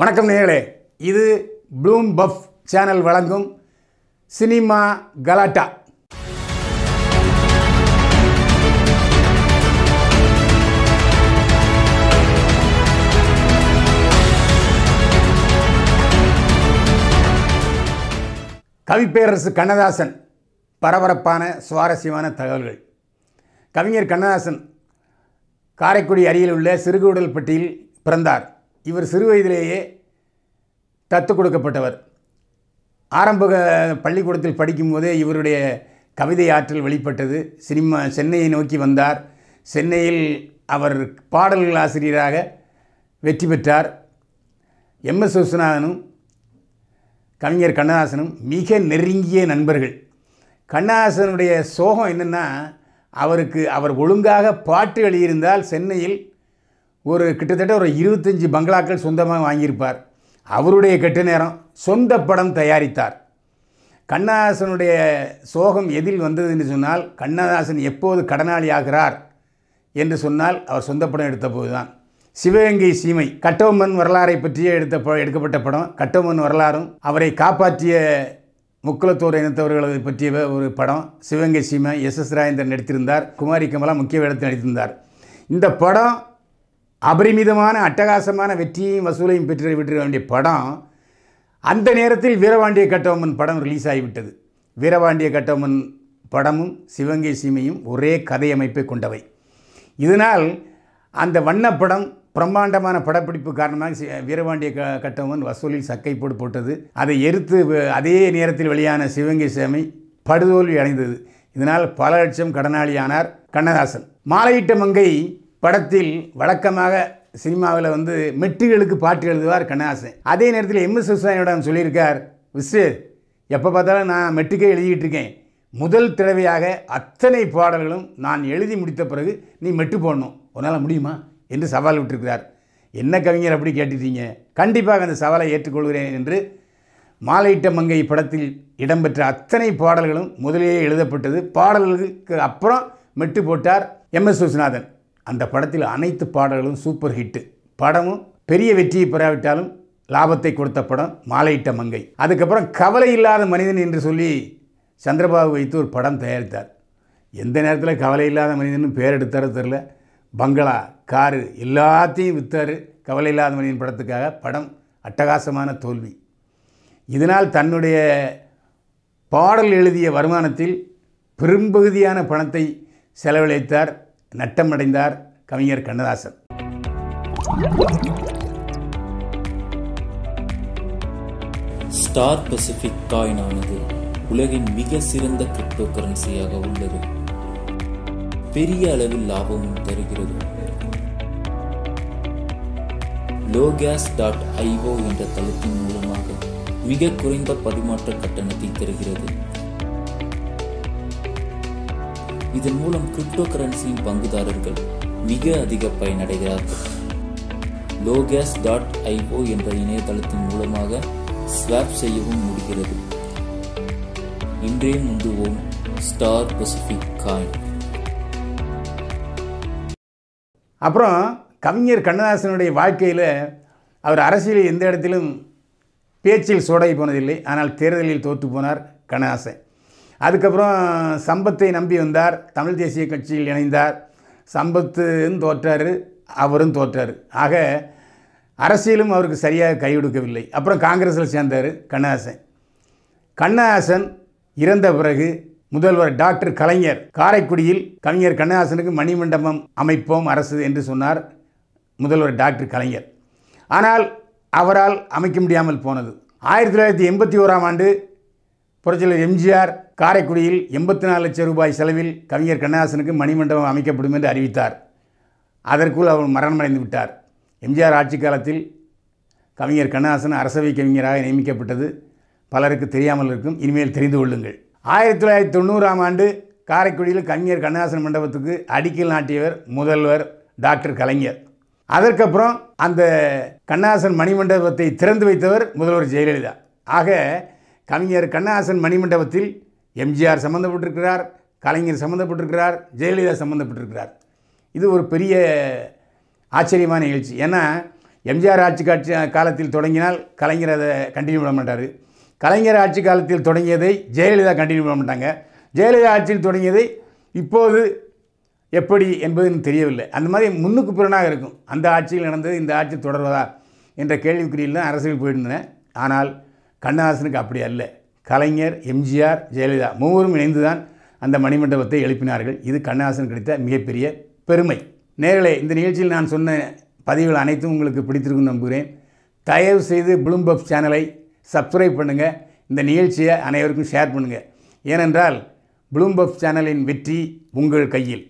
வணக்கம் நேர்களே இது ப்ளூம் பஃப் சேனல் வழங்கும் சினிமா கலாட்டா கவிப்பேரரசு கண்ணதாசன் பரபரப்பான சுவாரஸ்யமான தகவல்கள் கவிஞர் கண்ணதாசன் காரைக்குடி அருகில் உள்ள சிறுகுடல்பட்டியில் பிறந்தார் இவர் சிறு வயதிலேயே தத்து கொடுக்கப்பட்டவர் ஆரம்ப பள்ளிக்கூடத்தில் படிக்கும்போதே இவருடைய கவிதை ஆற்றல் வெளிப்பட்டது சினிமா சென்னையை நோக்கி வந்தார் சென்னையில் அவர் பாடல்கள் ஆசிரியராக வெற்றி பெற்றார் எம் எஸ் விஸ்வநாதனும் கவிஞர் கண்ணதாசனும் மிக நெருங்கிய நண்பர்கள் கண்ணதாசனுடைய சோகம் என்னென்னா அவருக்கு அவர் ஒழுங்காக பாட்டு எழுதியிருந்தால் சென்னையில் ஒரு கிட்டத்தட்ட ஒரு இருபத்தஞ்சி பங்களாக்கள் சொந்தமாக வாங்கியிருப்பார் அவருடைய கெட்ட நேரம் சொந்த படம் தயாரித்தார் கண்ணதாசனுடைய சோகம் எதில் வந்ததுன்னு சொன்னால் கண்ணதாசன் எப்போது கடனாளி ஆகிறார் என்று சொன்னால் அவர் சொந்த படம் எடுத்தபோது தான் சிவகங்கை சீமை கட்டவம்மன் வரலாறை பற்றியே எடுத்த எடுக்கப்பட்ட படம் கட்டவம்மன் வரலாறும் அவரை காப்பாற்றிய முக்குலத்தோர் இனத்தவர்களது பற்றிய ஒரு படம் சிவகங்கை சீமை எஸ் எஸ் ராஜேந்திரன் நடித்திருந்தார் குமாரி கமலா முக்கிய வேடத்தில் நடித்திருந்தார் இந்த படம் அபரிமிதமான அட்டகாசமான வெற்றியையும் வசூலையும் பெற்று விட்டு வேண்டிய படம் அந்த நேரத்தில் வீரபாண்டிய கட்டவம்மன் படம் ரிலீஸ் ஆகிவிட்டது வீரபாண்டிய கட்டவம்மன் படமும் சிவங்கை சீமையும் ஒரே கதை அமைப்பை கொண்டவை இதனால் அந்த வண்ணப்படம் பிரம்மாண்டமான படப்பிடிப்பு காரணமாக வீரபாண்டிய க கட்டவன் வசூலில் சக்கை போடு போட்டது அதை எரித்து அதே நேரத்தில் வெளியான சிவங்கை சேமை படுதோல்வி அடைந்தது இதனால் பல லட்சம் கடனாளியானார் கண்ணதாசன் மாலையிட்ட மங்கை படத்தில் வழக்கமாக சினிமாவில் வந்து மெட்டுகளுக்கு பாட்டு எழுதுவார் கண்ணாசன் அதே நேரத்தில் எம் எஸ் விவசாயியிடம் சொல்லியிருக்கார் விசு எப்போ பார்த்தாலும் நான் மெட்டுக்கே எழுதிக்கிட்டு இருக்கேன் முதல் தடவையாக அத்தனை பாடல்களும் நான் எழுதி முடித்த பிறகு நீ மெட்டு போடணும் உன்னால் முடியுமா என்று சவால் விட்டிருக்கிறார் என்ன கவிஞர் அப்படி கேட்டுட்டீங்க கண்டிப்பாக அந்த சவாலை ஏற்றுக்கொள்கிறேன் என்று மாலையிட்ட மங்கை படத்தில் இடம்பெற்ற அத்தனை பாடல்களும் முதலிலே எழுதப்பட்டது பாடல்களுக்கு அப்புறம் மெட்டு போட்டார் எம் எஸ் விஸ்வநாதன் அந்த படத்தில் அனைத்து பாடல்களும் சூப்பர் ஹிட்டு படமும் பெரிய வெற்றியை பெறாவிட்டாலும் லாபத்தை கொடுத்த படம் மாலையிட்ட மங்கை அதுக்கப்புறம் கவலை இல்லாத மனிதன் என்று சொல்லி சந்திரபாபு வைத்து ஒரு படம் தயாரித்தார் எந்த நேரத்தில் கவலை இல்லாத மனிதன் பேர் எடுத்தாரோ தெரில பங்களா காரு எல்லாத்தையும் விற்றார் கவலை இல்லாத மனிதன் படத்துக்காக படம் அட்டகாசமான தோல்வி இதனால் தன்னுடைய பாடல் எழுதிய வருமானத்தில் பெரும்பகுதியான பணத்தை செலவழித்தார் நட்டமடைந்தார் கவிஞர் கண்ணதாசன் ஸ்டார் பசிபிக் காயினானது உலகின் மிக சிறந்த கிரிப்டோ கரன்சியாக உள்ளது பெரிய அளவில் லாபமும் தருகிறது லோகேஸ் டாட் ஐஓ என்ற தளத்தின் மூலமாக மிக குறைந்த பரிமாற்ற கட்டணத்தை தருகிறது இதன் மூலம் கிரிப்டோ கரன்சியின் பங்குதாரர்கள் மிக அதிக பயனடைகிறார்கள் லோகேஸ் டாட் ஐஓ என்ற இணையதளத்தின் மூலமாக ஸ்வாப் செய்யவும் முடிகிறது இன்றே முந்துவோம் ஸ்டார் பசிபிக் காயின் அப்புறம் கவிஞர் கண்ணதாசனுடைய வாழ்க்கையில் அவர் அரசியலில் எந்த இடத்திலும் பேச்சில் சோடை போனதில்லை ஆனால் தேர்தலில் தோற்று போனார் கண்ணதாசன் அதுக்கப்புறம் சம்பத்தை நம்பி வந்தார் தமிழ் தேசிய கட்சியில் இணைந்தார் சம்பத்துன்னு தோற்றார் அவரும் தோற்றார் ஆக அரசியலும் அவருக்கு சரியாக கைவிடுக்கவில்லை அப்புறம் காங்கிரஸில் சேர்ந்தார் கண்ணஹாசன் கண்ணஹாசன் இறந்த பிறகு முதல்வர் டாக்டர் கலைஞர் காரைக்குடியில் கவிஞர் கண்ணஹாசனுக்கு மணிமண்டபம் அமைப்போம் அரசு என்று சொன்னார் முதல்வர் டாக்டர் கலைஞர் ஆனால் அவரால் அமைக்க முடியாமல் போனது ஆயிரத்தி தொள்ளாயிரத்தி எண்பத்தி ஓராம் ஆண்டு புரட்சியாளர் எம்ஜிஆர் காரைக்குடியில் எண்பத்தி நாலு லட்சம் ரூபாய் செலவில் கவிஞர் கண்ணதாசனுக்கு மணிமண்டபம் அமைக்கப்படும் என்று அறிவித்தார் அதற்குள் அவர் மரணமடைந்து விட்டார் எம்ஜிஆர் ஆட்சி காலத்தில் கவிஞர் கண்ணதாசன் அரசவை கவிஞராக நியமிக்கப்பட்டது பலருக்கு தெரியாமல் இருக்கும் இனிமேல் தெரிந்து கொள்ளுங்கள் ஆயிரத்தி தொள்ளாயிரத்தி தொண்ணூறாம் ஆண்டு காரைக்குடியில் கவிஞர் கண்ணதாசன் மண்டபத்துக்கு அடிக்கல் நாட்டியவர் முதல்வர் டாக்டர் கலைஞர் அதற்கப்புறம் அந்த கண்ணாசன் மணிமண்டபத்தை திறந்து வைத்தவர் முதல்வர் ஜெயலலிதா ஆக கவிஞர் கண்ணாசன் மணிமண்டபத்தில் எம்ஜிஆர் சம்மந்தப்பட்டிருக்கிறார் கலைஞர் சம்மந்தப்பட்டிருக்கிறார் ஜெயலலிதா சம்மந்தப்பட்டிருக்கிறார் இது ஒரு பெரிய ஆச்சரியமான நிகழ்ச்சி ஏன்னா எம்ஜிஆர் ஆட்சி காட்சி காலத்தில் தொடங்கினால் கலைஞர் அதை கண்டினியூ பண்ண மாட்டார் கலைஞர் ஆட்சி காலத்தில் தொடங்கியதை ஜெயலலிதா கண்டினியூ பண்ண மாட்டாங்க ஜெயலலிதா ஆட்சியில் தொடங்கியதை இப்போது எப்படி என்பதுன்னு தெரியவில்லை அந்த மாதிரி முன்னுக்கு பிறனாக இருக்கும் அந்த ஆட்சியில் நடந்தது இந்த ஆட்சி தொடர்வதா என்ற கேள்விக்குறியில் தான் அரசியல் போயிருந்தேன் ஆனால் கண்ணதாசனுக்கு அப்படி அல்ல கலைஞர் எம்ஜிஆர் ஜெயலலிதா மூவரும் இணைந்துதான் அந்த மணிமண்டபத்தை எழுப்பினார்கள் இது கண்ணஹாசன் கிடைத்த மிகப்பெரிய பெருமை நேர்களே இந்த நிகழ்ச்சியில் நான் சொன்ன பதிவுகள் அனைத்தும் உங்களுக்கு பிடித்திருக்கும் நம்புகிறேன் தயவு செய்து ப்ளூம்பப் சேனலை சப்ஸ்கிரைப் பண்ணுங்கள் இந்த நிகழ்ச்சியை அனைவருக்கும் ஷேர் பண்ணுங்கள் ஏனென்றால் ப்ளூம்பப் சேனலின் வெற்றி உங்கள் கையில்